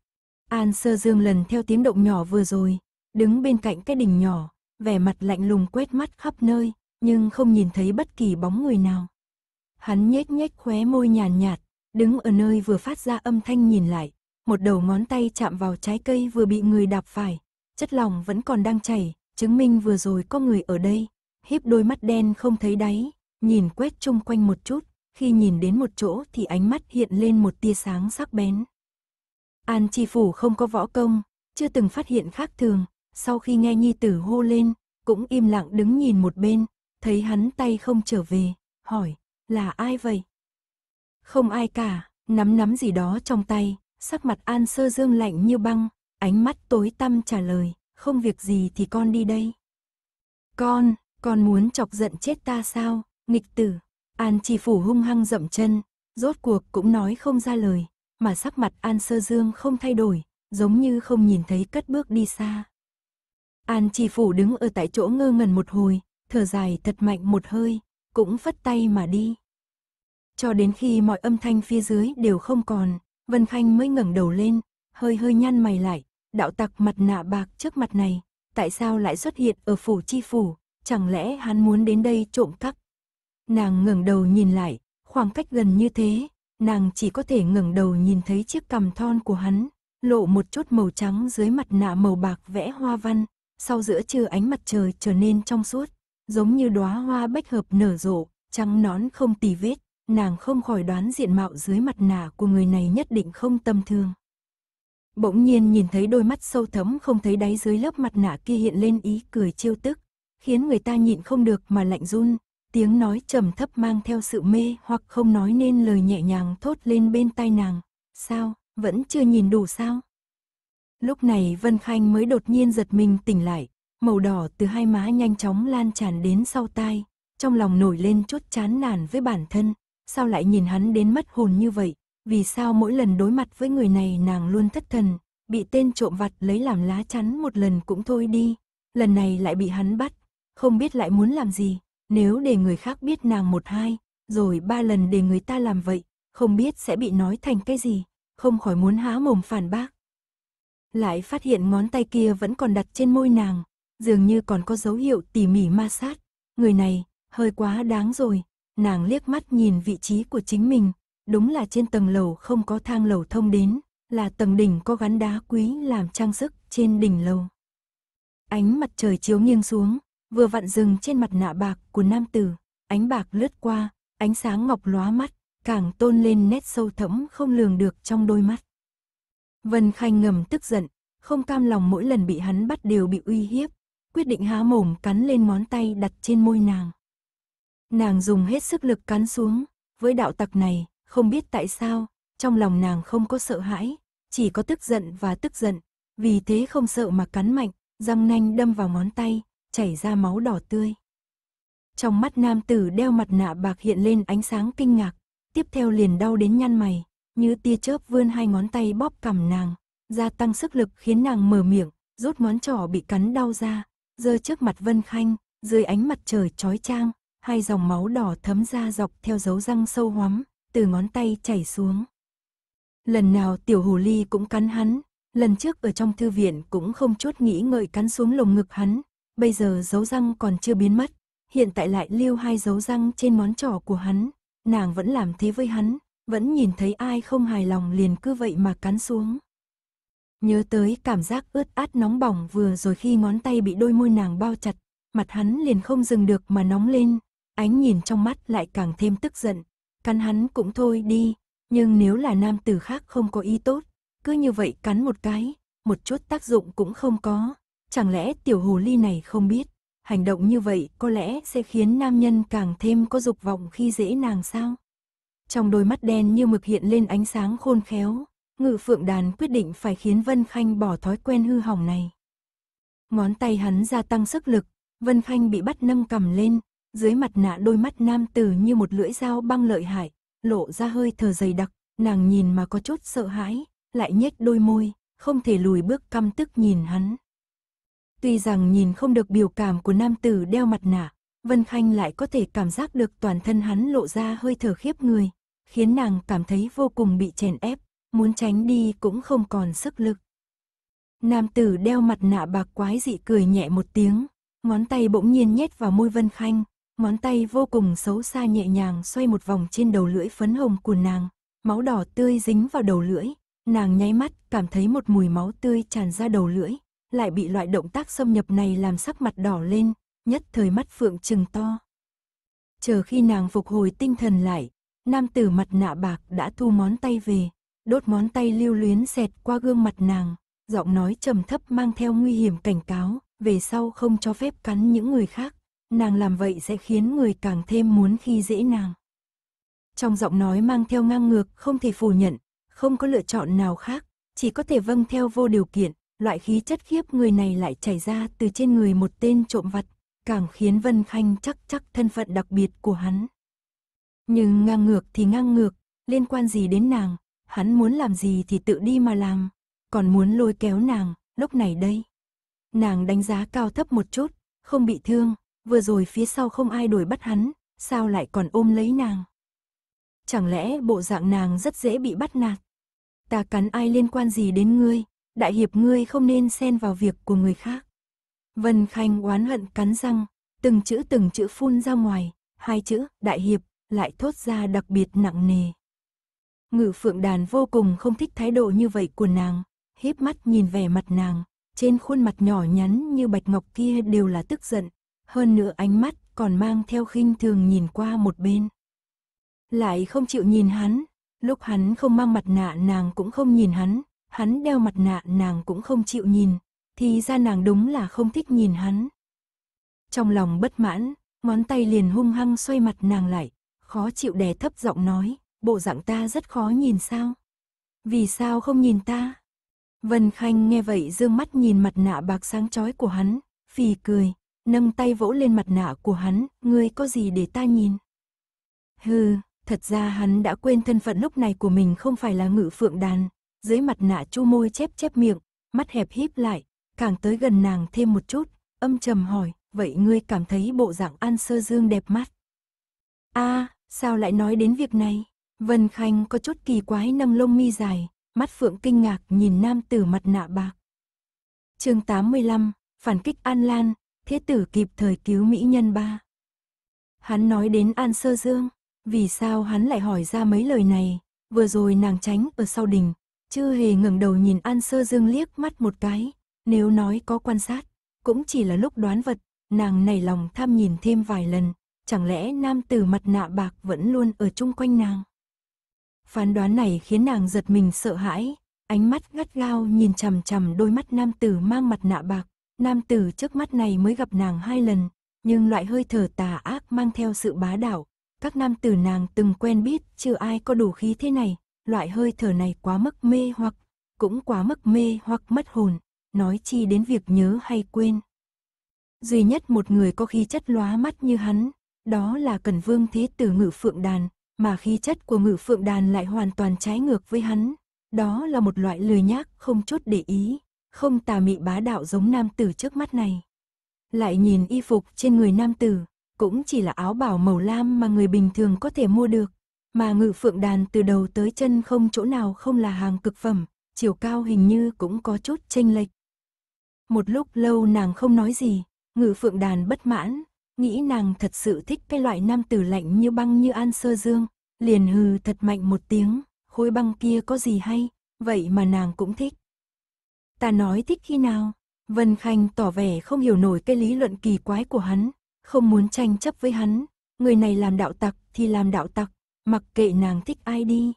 An Sơ Dương lần theo tiếng động nhỏ vừa rồi, đứng bên cạnh cái đỉnh nhỏ, vẻ mặt lạnh lùng quét mắt khắp nơi, nhưng không nhìn thấy bất kỳ bóng người nào. Hắn nhếch nhếch khóe môi nhàn nhạt, nhạt, đứng ở nơi vừa phát ra âm thanh nhìn lại, một đầu ngón tay chạm vào trái cây vừa bị người đạp phải, chất lỏng vẫn còn đang chảy, chứng minh vừa rồi có người ở đây. Híp đôi mắt đen không thấy đáy, nhìn quét chung quanh một chút, khi nhìn đến một chỗ thì ánh mắt hiện lên một tia sáng sắc bén. An Chi Phủ không có võ công, chưa từng phát hiện khác thường, sau khi nghe Nhi Tử hô lên, cũng im lặng đứng nhìn một bên, thấy hắn tay không trở về, hỏi, là ai vậy? Không ai cả, nắm nắm gì đó trong tay, sắc mặt An Sơ Dương lạnh như băng, ánh mắt tối tăm trả lời, không việc gì thì con đi đây. Con, con muốn chọc giận chết ta sao, nghịch tử. An Chi Phủ hung hăng dậm chân, rốt cuộc cũng nói không ra lời, mà sắc mặt An Sơ Dương không thay đổi, giống như không nhìn thấy cất bước đi xa. An Chi Phủ đứng ở tại chỗ ngơ ngẩn một hồi, thở dài thật mạnh một hơi, cũng phất tay mà đi. Cho đến khi mọi âm thanh phía dưới đều không còn, Vân Khanh mới ngẩng đầu lên, hơi hơi nhăn mày lại, đạo tặc mặt nạ bạc trước mặt này, tại sao lại xuất hiện ở phủ chi phủ, chẳng lẽ hắn muốn đến đây trộm cắp? Nàng ngẩng đầu nhìn lại, khoảng cách gần như thế, nàng chỉ có thể ngẩng đầu nhìn thấy chiếc cằm thon của hắn, lộ một chút màu trắng dưới mặt nạ màu bạc vẽ hoa văn, sau giữa trưa ánh mặt trời trở nên trong suốt giống như đóa hoa bách hợp nở rộ, trắng nón không tì vết, nàng không khỏi đoán diện mạo dưới mặt nạ của người này nhất định không tâm thương. Bỗng nhiên nhìn thấy đôi mắt sâu thấm không thấy đáy dưới lớp mặt nạ kia hiện lên ý cười trêu tức, khiến người ta nhịn không được mà lạnh run, tiếng nói trầm thấp mang theo sự mê hoặc không nói nên lời nhẹ nhàng thốt lên bên tai nàng, sao, vẫn chưa nhìn đủ sao? Lúc này Vân Khanh mới đột nhiên giật mình tỉnh lại, màu đỏ từ hai má nhanh chóng lan tràn đến sau tai, trong lòng nổi lên chút chán nản với bản thân, sao lại nhìn hắn đến mất hồn như vậy, vì sao mỗi lần đối mặt với người này nàng luôn thất thần, bị tên trộm vặt lấy làm lá chắn một lần cũng thôi đi, lần này lại bị hắn bắt, không biết lại muốn làm gì, nếu để người khác biết nàng một hai, rồi ba lần để người ta làm vậy, không biết sẽ bị nói thành cái gì, không khỏi muốn há mồm phản bác. Lại phát hiện ngón tay kia vẫn còn đặt trên môi nàng, dường như còn có dấu hiệu tỉ mỉ ma sát. Người này, hơi quá đáng rồi. Nàng liếc mắt nhìn vị trí của chính mình, đúng là trên tầng lầu không có thang lầu thông đến, là tầng đỉnh có gắn đá quý làm trang sức trên đỉnh lầu. Ánh mặt trời chiếu nghiêng xuống, vừa vặn dừng trên mặt nạ bạc của nam tử, ánh bạc lướt qua, ánh sáng ngọc lóa mắt, càng tôn lên nét sâu thẫm không lường được trong đôi mắt. Vân Khanh ngầm tức giận, không cam lòng mỗi lần bị hắn bắt đều bị uy hiếp, quyết định há mồm cắn lên ngón tay đặt trên môi nàng. Nàng dùng hết sức lực cắn xuống, với đạo tặc này, không biết tại sao, trong lòng nàng không có sợ hãi, chỉ có tức giận và tức giận, vì thế không sợ mà cắn mạnh, răng nanh đâm vào ngón tay, chảy ra máu đỏ tươi. Trong mắt nam tử đeo mặt nạ bạc hiện lên ánh sáng kinh ngạc, tiếp theo liền đau đến nhăn mày, như tia chớp vươn hai ngón tay bóp cằm nàng, gia tăng sức lực khiến nàng mở miệng, rút món trỏ bị cắn đau ra, dơ trước mặt Vân Khanh, dưới ánh mặt trời chói chang, hai dòng máu đỏ thấm ra dọc theo dấu răng sâu hoắm, từ ngón tay chảy xuống. Lần nào tiểu hồ ly cũng cắn hắn, lần trước ở trong thư viện cũng không chút nghĩ ngợi cắn xuống lồng ngực hắn, bây giờ dấu răng còn chưa biến mất, hiện tại lại lưu hai dấu răng trên món trỏ của hắn, nàng vẫn làm thế với hắn, vẫn nhìn thấy ai không hài lòng liền cứ vậy mà cắn xuống. Nhớ tới cảm giác ướt át nóng bỏng vừa rồi khi ngón tay bị đôi môi nàng bao chặt, mặt hắn liền không dừng được mà nóng lên, ánh nhìn trong mắt lại càng thêm tức giận. Cắn hắn cũng thôi đi, nhưng nếu là nam tử khác không có ý tốt, cứ như vậy cắn một cái, một chút tác dụng cũng không có. Chẳng lẽ tiểu hồ ly này không biết, hành động như vậy có lẽ sẽ khiến nam nhân càng thêm có dục vọng khi dễ nàng sao? Trong đôi mắt đen như mực hiện lên ánh sáng khôn khéo, ngự phượng đàn quyết định phải khiến Vân Khanh bỏ thói quen hư hỏng này. Ngón tay hắn gia tăng sức lực, Vân Khanh bị bắt nâng cầm lên, dưới mặt nạ đôi mắt nam tử như một lưỡi dao băng lợi hại, lộ ra hơi thở dày đặc, nàng nhìn mà có chút sợ hãi, lại nhếch đôi môi, không thể lùi bước căm tức nhìn hắn. Tuy rằng nhìn không được biểu cảm của nam tử đeo mặt nạ, Vân Khanh lại có thể cảm giác được toàn thân hắn lộ ra hơi thở khiếp người, khiến nàng cảm thấy vô cùng bị chèn ép, muốn tránh đi cũng không còn sức lực. Nam tử đeo mặt nạ bạc quái dị cười nhẹ một tiếng, ngón tay bỗng nhiên nhét vào môi Vân Khanh, ngón tay vô cùng xấu xa nhẹ nhàng xoay một vòng trên đầu lưỡi phấn hồng của nàng, máu đỏ tươi dính vào đầu lưỡi, nàng nháy mắt cảm thấy một mùi máu tươi tràn ra đầu lưỡi, lại bị loại động tác xâm nhập này làm sắc mặt đỏ lên, nhất thời mắt phượng trừng to. Chờ khi nàng phục hồi tinh thần lại, nam tử mặt nạ bạc đã thu món tay về, đốt món tay lưu luyến xẹt qua gương mặt nàng, giọng nói trầm thấp mang theo nguy hiểm cảnh cáo, về sau không cho phép cắn những người khác, nàng làm vậy sẽ khiến người càng thêm muốn khi dễ nàng. Trong giọng nói mang theo ngang ngược không thể phủ nhận, không có lựa chọn nào khác, chỉ có thể vâng theo vô điều kiện, loại khí chất khiếp người này lại chảy ra từ trên người một tên trộm vặt, càng khiến Vân Khanh chắc chắc thân phận đặc biệt của hắn. Nhưng ngang ngược thì ngang ngược, liên quan gì đến nàng, hắn muốn làm gì thì tự đi mà làm, còn muốn lôi kéo nàng, lúc này đây. Nàng đánh giá cao thấp một chút, không bị thương, vừa rồi phía sau không ai đuổi bắt hắn, sao lại còn ôm lấy nàng. Chẳng lẽ bộ dạng nàng rất dễ bị bắt nạt? Ta cắn ai liên quan gì đến ngươi, đại hiệp ngươi không nên xen vào việc của người khác. Vân Khanh oán hận cắn răng, từng chữ từng chữ phun ra ngoài, hai chữ đại hiệp lại thốt ra đặc biệt nặng nề. Ngự phượng đàn vô cùng không thích thái độ như vậy của nàng, híp mắt nhìn vẻ mặt nàng, trên khuôn mặt nhỏ nhắn như bạch ngọc kia đều là tức giận, hơn nữa ánh mắt còn mang theo khinh thường nhìn qua một bên. Lại không chịu nhìn hắn, lúc hắn không mang mặt nạ nàng cũng không nhìn hắn, hắn đeo mặt nạ nàng cũng không chịu nhìn, thì ra nàng đúng là không thích nhìn hắn. Trong lòng bất mãn, ngón tay liền hung hăng xoay mặt nàng lại, khó chịu đè thấp giọng nói, bộ dạng ta rất khó nhìn sao? Vì sao không nhìn ta? Vân Khanh nghe vậy dương mắt nhìn mặt nạ bạc sáng chói của hắn, phì cười, nâng tay vỗ lên mặt nạ của hắn, ngươi có gì để ta nhìn? Hừ, thật ra hắn đã quên thân phận lúc này của mình không phải là ngự phượng đàn, dưới mặt nạ chu môi chép chép miệng, mắt hẹp híp lại, càng tới gần nàng thêm một chút, âm trầm hỏi, vậy ngươi cảm thấy bộ dạng An Sơ Dương đẹp mắt? a à, sao lại nói đến việc này? Vân Khanh có chút kỳ quái nâng lông mi dài, mắt phượng kinh ngạc nhìn nam tử mặt nạ bạc. chương 85, phản kích An Lan, Thiết tử kịp thời cứu mỹ nhân ba. Hắn nói đến An Sơ Dương, vì sao hắn lại hỏi ra mấy lời này, vừa rồi nàng tránh ở sau đình, chưa hề ngẩng đầu nhìn An Sơ Dương liếc mắt một cái, nếu nói có quan sát, cũng chỉ là lúc đoán vật, nàng nảy lòng tham nhìn thêm vài lần, chẳng lẽ nam tử mặt nạ bạc vẫn luôn ở chung quanh nàng. Phán đoán này khiến nàng giật mình sợ hãi, ánh mắt gắt gao nhìn chằm chằm đôi mắt nam tử mang mặt nạ bạc. Nam tử trước mắt này mới gặp nàng hai lần, nhưng loại hơi thở tà ác mang theo sự bá đạo. Các nam tử nàng từng quen biết, chưa ai có đủ khí thế này, loại hơi thở này quá mức mê hoặc, cũng quá mức mê hoặc mất hồn, nói chi đến việc nhớ hay quên. Duy nhất một người có khí chất lóa mắt như hắn, đó là Cần Vương Thế Tử Ngự Phượng Đàn, mà khí chất của ngự phượng đàn lại hoàn toàn trái ngược với hắn. Đó là một loại lười nhác, không chốt để ý, không tà mị bá đạo giống nam tử trước mắt này. Lại nhìn y phục trên người nam tử, cũng chỉ là áo bảo màu lam mà người bình thường có thể mua được. Mà ngự phượng đàn từ đầu tới chân không chỗ nào không là hàng cực phẩm, chiều cao hình như cũng có chút chênh lệch. Một lúc lâu nàng không nói gì, ngự phượng đàn bất mãn, nghĩ nàng thật sự thích cái loại nam tử lạnh như băng như An Sơ Dương, liền hừ thật mạnh một tiếng, khối băng kia có gì hay, vậy mà nàng cũng thích. Ta nói thích khi nào? Vân Khanh tỏ vẻ không hiểu nổi cái lý luận kỳ quái của hắn, không muốn tranh chấp với hắn, người này làm đạo tặc thì làm đạo tặc, mặc kệ nàng thích ai đi.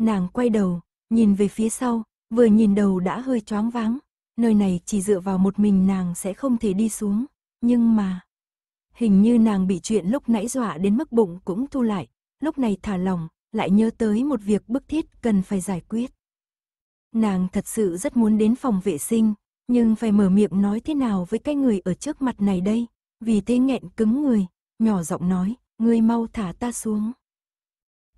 Nàng quay đầu, nhìn về phía sau, vừa nhìn đầu đã hơi choáng váng, nơi này chỉ dựa vào một mình nàng sẽ không thể đi xuống, nhưng mà, Hình như nàng bị chuyện lúc nãy dọa đến mức bụng cũng thu lại, lúc này thả lòng, lại nhớ tới một việc bức thiết cần phải giải quyết. Nàng thật sự rất muốn đến phòng vệ sinh, nhưng phải mở miệng nói thế nào với cái người ở trước mặt này đây, vì thế nghẹn cứng người, nhỏ giọng nói, ngươi mau thả ta xuống.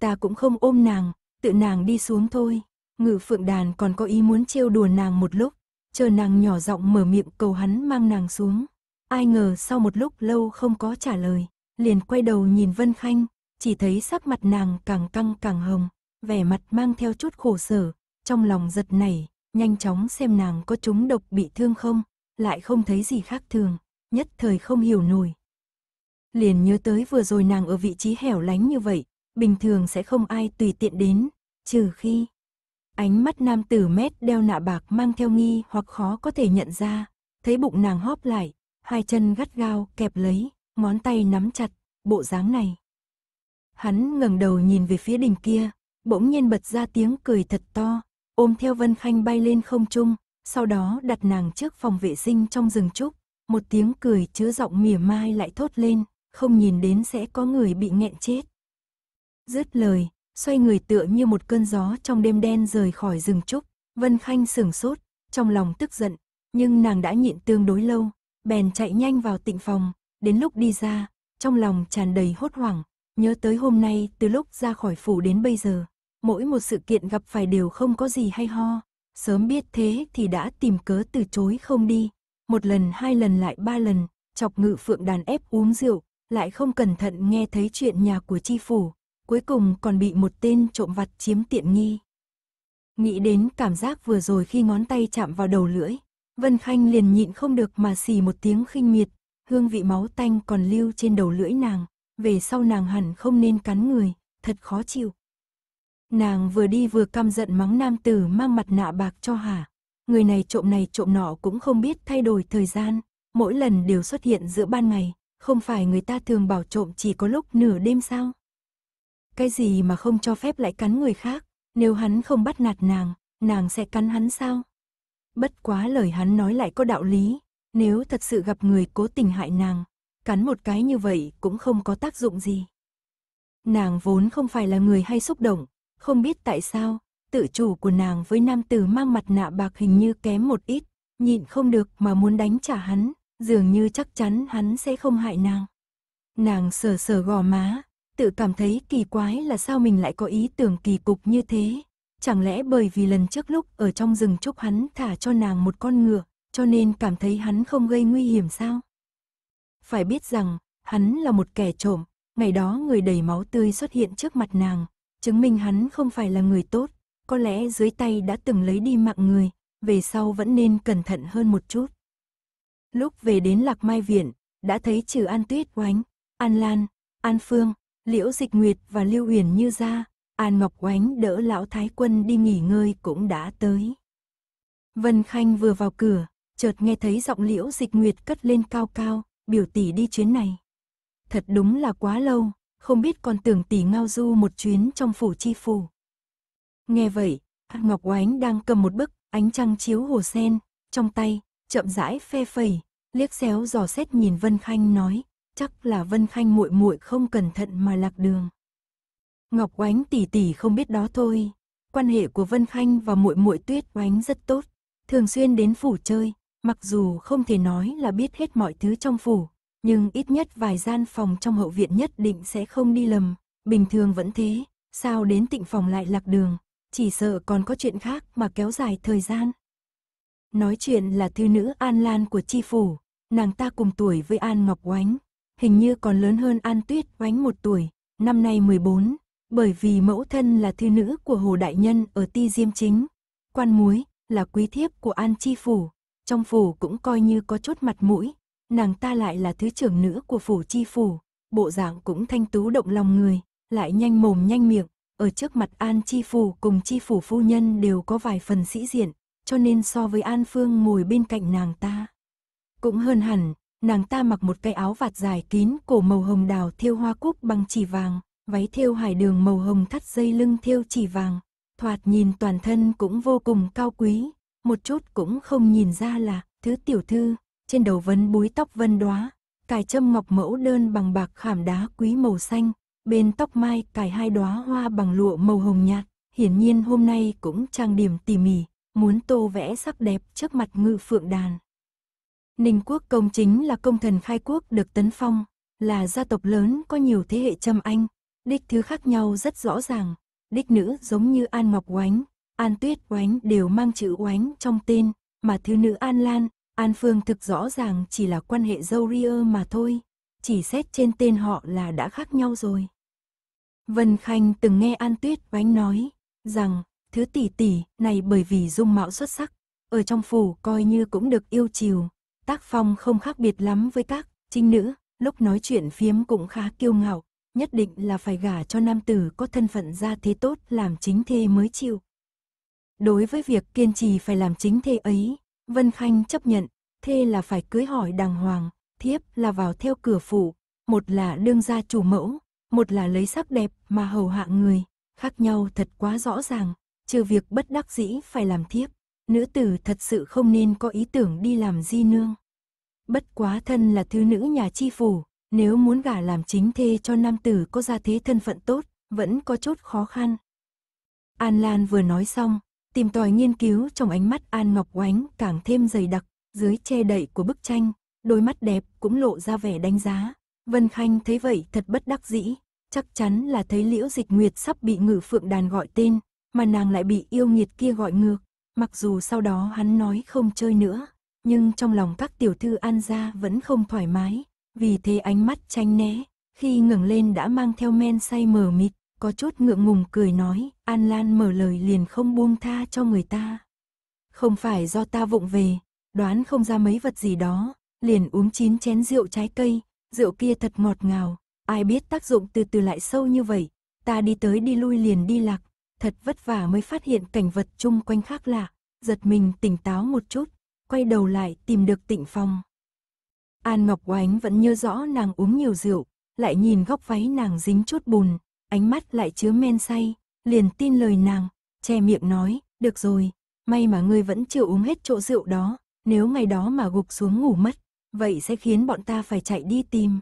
Ta cũng không ôm nàng, tự nàng đi xuống thôi. Ngự phượng đàn còn có ý muốn trêu đùa nàng một lúc, chờ nàng nhỏ giọng mở miệng cầu hắn mang nàng xuống. Ai ngờ sau một lúc lâu không có trả lời, liền quay đầu nhìn Vân Khanh, chỉ thấy sắc mặt nàng càng căng càng hồng, vẻ mặt mang theo chút khổ sở, trong lòng giật nảy, nhanh chóng xem nàng có trúng độc bị thương không, lại không thấy gì khác thường, nhất thời không hiểu nổi. Liền nhớ tới vừa rồi nàng ở vị trí hẻo lánh như vậy, bình thường sẽ không ai tùy tiện đến, trừ khi ánh mắt nam tử mét đeo nạ bạc mang theo nghi hoặc khó có thể nhận ra, thấy bụng nàng hóp lại, hai chân gắt gao kẹp lấy, ngón tay nắm chặt, bộ dáng này. Hắn ngẩng đầu nhìn về phía đỉnh kia, bỗng nhiên bật ra tiếng cười thật to, ôm theo Vân Khanh bay lên không trung, sau đó đặt nàng trước phòng vệ sinh trong rừng trúc, một tiếng cười chứa giọng mỉa mai lại thốt lên, không nhìn đến sẽ có người bị nghẹn chết. Dứt lời, xoay người tựa như một cơn gió trong đêm đen rời khỏi rừng trúc, Vân Khanh sửng sốt, trong lòng tức giận, nhưng nàng đã nhịn tương đối lâu, bèn chạy nhanh vào tịnh phòng, đến lúc đi ra, trong lòng tràn đầy hốt hoảng, nhớ tới hôm nay từ lúc ra khỏi phủ đến bây giờ, mỗi một sự kiện gặp phải đều không có gì hay ho, sớm biết thế thì đã tìm cớ từ chối không đi, một lần hai lần lại ba lần, chọc ngự phượng đàn ép uống rượu, lại không cẩn thận nghe thấy chuyện nhà của chi phủ, cuối cùng còn bị một tên trộm vặt chiếm tiện nghi. Nghĩ đến cảm giác vừa rồi khi ngón tay chạm vào đầu lưỡi, Vân Khanh liền nhịn không được mà xì một tiếng khinh miệt, hương vị máu tanh còn lưu trên đầu lưỡi nàng, về sau nàng hẳn không nên cắn người, thật khó chịu. Nàng vừa đi vừa căm giận mắng nam tử mang mặt nạ bạc cho hả. Người này trộm này trộm nọ cũng không biết thay đổi thời gian, mỗi lần đều xuất hiện giữa ban ngày, không phải người ta thường bảo trộm chỉ có lúc nửa đêm sao? Cái gì mà không cho phép lại cắn người khác, nếu hắn không bắt nạt nàng, nàng sẽ cắn hắn sao? Bất quá lời hắn nói lại có đạo lý, nếu thật sự gặp người cố tình hại nàng, cắn một cái như vậy cũng không có tác dụng gì. Nàng vốn không phải là người hay xúc động, không biết tại sao, tự chủ của nàng với nam tử mang mặt nạ bạc hình như kém một ít, nhịn không được mà muốn đánh trả hắn, dường như chắc chắn hắn sẽ không hại nàng. Nàng sờ sờ gò má, tự cảm thấy kỳ quái là sao mình lại có ý tưởng kỳ cục như thế, chẳng lẽ bởi vì lần trước lúc ở trong rừng trúc hắn thả cho nàng một con ngựa, cho nên cảm thấy hắn không gây nguy hiểm sao? Phải biết rằng, hắn là một kẻ trộm, ngày đó người đầy máu tươi xuất hiện trước mặt nàng, chứng minh hắn không phải là người tốt, có lẽ dưới tay đã từng lấy đi mạng người, về sau vẫn nên cẩn thận hơn một chút. Lúc về đến Lạc Mai Viện, đã thấy trừ An Tuyết Oánh, An Lan, An Phương, Liễu Dịch Nguyệt và Lưu Huyền như ra, An Ngọc Oánh đỡ lão Thái Quân đi nghỉ ngơi cũng đã tới. Vân Khanh vừa vào cửa, chợt nghe thấy giọng liễu dịch nguyệt cất lên cao cao, biểu tỷ đi chuyến này. Thật đúng là quá lâu, không biết còn tưởng tỷ ngao du một chuyến trong phủ chi phủ. Nghe vậy, An Ngọc Oánh đang cầm một bức ánh trăng chiếu hồ sen, trong tay, chậm rãi phe phẩy, liếc xéo dò xét nhìn Vân Khanh nói, chắc là Vân Khanh muội muội không cẩn thận mà lạc đường. Ngọc Oánh tỷ tỷ không biết đó thôi. Quan hệ của Vân Khanh và muội muội Tuyết Oánh rất tốt, thường xuyên đến phủ chơi, mặc dù không thể nói là biết hết mọi thứ trong phủ, nhưng ít nhất vài gian phòng trong hậu viện nhất định sẽ không đi lầm, bình thường vẫn thế, sao đến tịnh phòng lại lạc đường, chỉ sợ còn có chuyện khác mà kéo dài thời gian. Nói chuyện là thư nữ An Lan của chi phủ, nàng ta cùng tuổi với An Ngọc Oánh, hình như còn lớn hơn An Tuyết Oánh một tuổi, năm nay 14, bởi vì mẫu thân là thư nữ của Hồ Đại Nhân ở Ti Diêm Chính. Quan Muối là quý thiếp của An Chi Phủ, trong phủ cũng coi như có chút mặt mũi, nàng ta lại là thứ trưởng nữ của Phủ Chi Phủ, bộ dạng cũng thanh tú động lòng người, lại nhanh mồm nhanh miệng, ở trước mặt An Chi Phủ cùng Chi Phủ Phu Nhân đều có vài phần sĩ diện, cho nên so với An Phương ngồi bên cạnh nàng ta. Cũng hơn hẳn, nàng ta mặc một cái áo vạt dài kín cổ màu hồng đào thiêu hoa cúc bằng chỉ vàng, váy thêu hải đường màu hồng thắt dây lưng thêu chỉ vàng, thoạt nhìn toàn thân cũng vô cùng cao quý, một chút cũng không nhìn ra là thứ tiểu thư, trên đầu vấn búi tóc vân đóa, cài châm ngọc mẫu đơn bằng bạc khảm đá quý màu xanh, bên tóc mai cài hai đóa hoa bằng lụa màu hồng nhạt, hiển nhiên hôm nay cũng trang điểm tỉ mỉ, muốn tô vẽ sắc đẹp trước mặt ngự phượng đàn. Ninh quốc công chính là công thần khai quốc được tấn phong, là gia tộc lớn có nhiều thế hệ châm anh, đích thứ khác nhau rất rõ ràng. Đích nữ giống như An Ngọc Oánh, An Tuyết Oánh đều mang chữ Oánh trong tên, mà thứ nữ An Lan, An Phương thực rõ ràng chỉ là quan hệ dâu ria mà thôi, chỉ xét trên tên họ là đã khác nhau rồi. Vân Khanh từng nghe An Tuyết Oánh nói rằng thứ tỷ tỷ này bởi vì dung mạo xuất sắc, ở trong phủ coi như cũng được yêu chiều, tác phong không khác biệt lắm với các trinh nữ, lúc nói chuyện phiếm cũng khá kiêu ngạo, nhất định là phải gả cho nam tử có thân phận gia thế tốt làm chính thê mới chịu. Đối với việc kiên trì phải làm chính thê ấy, Vân Khanh chấp nhận, thê là phải cưới hỏi đàng hoàng, thiếp là vào theo cửa phụ một là đương gia chủ mẫu, một là lấy sắc đẹp mà hầu hạ người, khác nhau thật quá rõ ràng, trừ việc bất đắc dĩ phải làm thiếp, nữ tử thật sự không nên có ý tưởng đi làm di nương. Bất quá thân là thư nữ nhà chi phủ, nếu muốn gả làm chính thê cho nam tử có gia thế thân phận tốt, vẫn có chút khó khăn. An Lan vừa nói xong, tìm tòi nghiên cứu trong ánh mắt An Ngọc Oánh càng thêm dày đặc, dưới che đậy của bức tranh, đôi mắt đẹp cũng lộ ra vẻ đánh giá. Vân Khanh thấy vậy thật bất đắc dĩ, chắc chắn là thấy Liễu Dịch Nguyệt sắp bị ngử phượng đàn gọi tên, mà nàng lại bị yêu nghiệt kia gọi ngược, mặc dù sau đó hắn nói không chơi nữa, nhưng trong lòng các tiểu thư An gia vẫn không thoải mái, vì thế ánh mắt tránh né, khi ngẩng lên đã mang theo men say mờ mịt, có chút ngượng ngùng cười nói, An Lan mở lời liền không buông tha cho người ta. Không phải do ta vụng về, đoán không ra mấy vật gì đó, liền uống chín chén rượu trái cây, rượu kia thật ngọt ngào, ai biết tác dụng từ từ lại sâu như vậy, ta đi tới đi lui liền đi lạc, thật vất vả mới phát hiện cảnh vật chung quanh khác lạ, giật mình tỉnh táo một chút, quay đầu lại tìm được tịnh phòng. An Ngọc Oánh vẫn nhớ rõ nàng uống nhiều rượu, lại nhìn góc váy nàng dính chút bùn, ánh mắt lại chứa men say, liền tin lời nàng, che miệng nói, được rồi, may mà ngươi vẫn chưa uống hết chỗ rượu đó, nếu ngày đó mà gục xuống ngủ mất, vậy sẽ khiến bọn ta phải chạy đi tìm.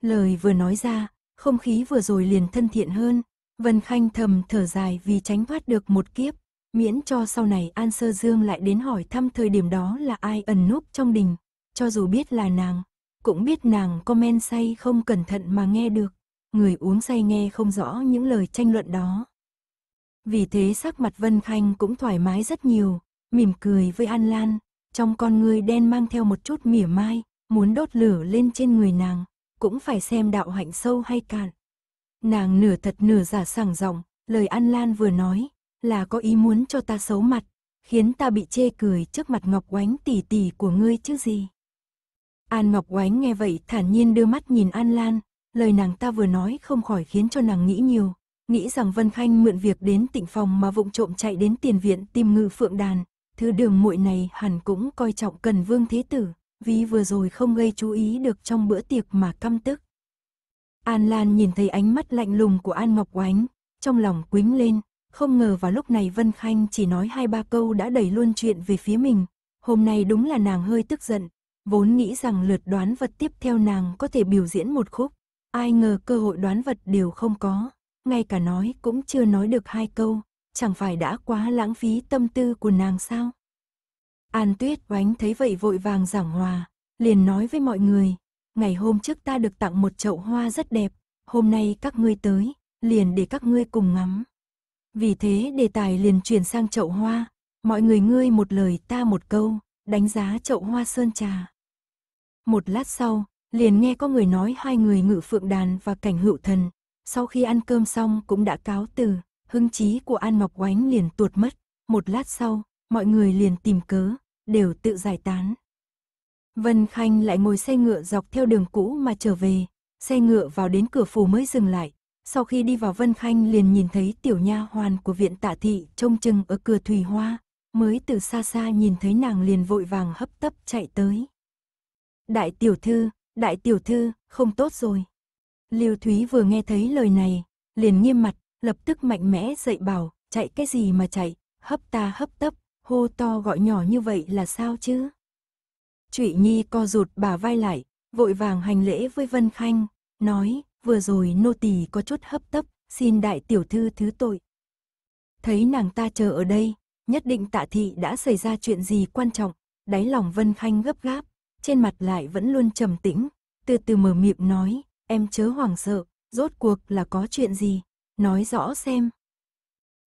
Lời vừa nói ra, không khí vừa rồi liền thân thiện hơn, Vân Khanh thầm thở dài vì tránh thoát được một kiếp, miễn cho sau này An Sơ Dương lại đến hỏi thăm thời điểm đó là ai ẩn núp trong đình, cho dù biết là nàng, cũng biết nàng comment say không cẩn thận mà nghe được, người uống say nghe không rõ những lời tranh luận đó. Vì thế sắc mặt Vân Khanh cũng thoải mái rất nhiều, mỉm cười với An Lan, trong con người đen mang theo một chút mỉa mai, muốn đốt lửa lên trên người nàng, cũng phải xem đạo hạnh sâu hay cạn. Nàng nửa thật nửa giả sảng giọng, lời An Lan vừa nói, là có ý muốn cho ta xấu mặt, khiến ta bị chê cười trước mặt Ngọc Oánh tỷ tỷ của ngươi chứ gì. An Ngọc Oánh nghe vậy thản nhiên đưa mắt nhìn An Lan, lời nàng ta vừa nói không khỏi khiến cho nàng nghĩ nhiều, nghĩ rằng Vân Khanh mượn việc đến tịnh phòng mà vụng trộm chạy đến tiền viện tìm ngự phượng đàn, thứ đường muội này hẳn cũng coi trọng cần vương thế tử, vì vừa rồi không gây chú ý được trong bữa tiệc mà căm tức. An Lan nhìn thấy ánh mắt lạnh lùng của An Ngọc Oánh, trong lòng quính lên, không ngờ vào lúc này Vân Khanh chỉ nói hai ba câu đã đẩy luôn chuyện về phía mình, hôm nay đúng là nàng hơi tức giận, vốn nghĩ rằng lượt đoán vật tiếp theo nàng có thể biểu diễn một khúc, ai ngờ cơ hội đoán vật đều không có, ngay cả nói cũng chưa nói được hai câu, chẳng phải đã quá lãng phí tâm tư của nàng sao? An Tuyết oánh thấy vậy vội vàng giảng hòa, liền nói với mọi người, ngày hôm trước ta được tặng một chậu hoa rất đẹp, hôm nay các ngươi tới, liền để các ngươi cùng ngắm. Vì thế đề tài liền chuyển sang chậu hoa, mọi người ngươi một lời ta một câu, đánh giá chậu hoa sơn trà. Một lát sau, liền nghe có người nói hai người ngự phượng đàn và cảnh hữu thần, sau khi ăn cơm xong cũng đã cáo từ, hưng trí của An Ngọc Oánh liền tuột mất, một lát sau, mọi người liền tìm cớ, đều tự giải tán. Vân Khanh lại ngồi xe ngựa dọc theo đường cũ mà trở về, xe ngựa vào đến cửa phủ mới dừng lại, sau khi đi vào Vân Khanh liền nhìn thấy tiểu nha hoàn của viện tạ thị trông chừng ở cửa thủy hoa, mới từ xa xa nhìn thấy nàng liền vội vàng hấp tấp chạy tới. Đại tiểu thư, đại tiểu thư, không tốt rồi. Lưu Thúy vừa nghe thấy lời này, liền nghiêm mặt, lập tức mạnh mẽ dậy bảo, chạy cái gì mà chạy, hấp ta hấp tấp, hô to gọi nhỏ như vậy là sao chứ? Trụy Nhi co rụt bà vai lại, vội vàng hành lễ với Vân Khanh, nói, vừa rồi nô tỳ có chút hấp tấp, xin đại tiểu thư thứ tội. Thấy nàng ta chờ ở đây, nhất định tạ thị đã xảy ra chuyện gì quan trọng, đáy lòng Vân Khanh gấp gáp, trên mặt lại vẫn luôn trầm tĩnh, từ từ mở miệng nói, em chớ hoảng sợ, rốt cuộc là có chuyện gì, nói rõ xem.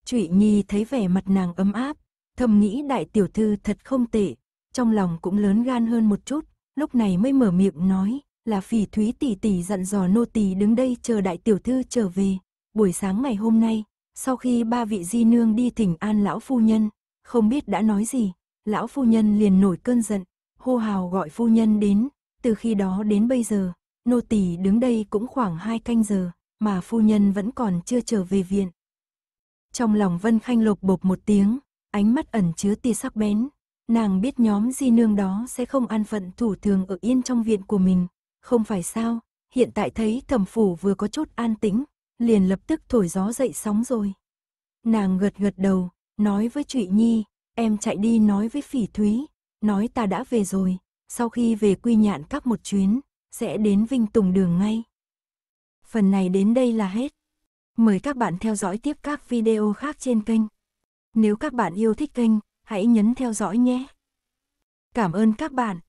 Trụy Nhi thấy vẻ mặt nàng ấm áp, thầm nghĩ đại tiểu thư thật không tệ, trong lòng cũng lớn gan hơn một chút, lúc này mới mở miệng nói, là phỉ thúy tỷ tỷ dặn dò nô tỳ đứng đây chờ đại tiểu thư trở về, buổi sáng ngày hôm nay, sau khi ba vị di nương đi thỉnh an lão phu nhân, không biết đã nói gì, lão phu nhân liền nổi cơn giận, hô hào gọi phu nhân đến, từ khi đó đến bây giờ, nô tỳ đứng đây cũng khoảng hai canh giờ, mà phu nhân vẫn còn chưa trở về viện. Trong lòng Vân Khanh lột bột một tiếng, ánh mắt ẩn chứa tia sắc bén, nàng biết nhóm di nương đó sẽ không an phận thủ thường ở yên trong viện của mình, không phải sao, hiện tại thấy thẩm phủ vừa có chút an tĩnh, liền lập tức thổi gió dậy sóng rồi. Nàng gật gật đầu, nói với Trụy Nhi, em chạy đi nói với Phỉ Thúy, nói ta đã về rồi, sau khi về quy nhạn các một chuyến, sẽ đến Vinh Tùng Đường ngay. Phần này đến đây là hết. Mời các bạn theo dõi tiếp các video khác trên kênh. Nếu các bạn yêu thích kênh, hãy nhấn theo dõi nhé. Cảm ơn các bạn.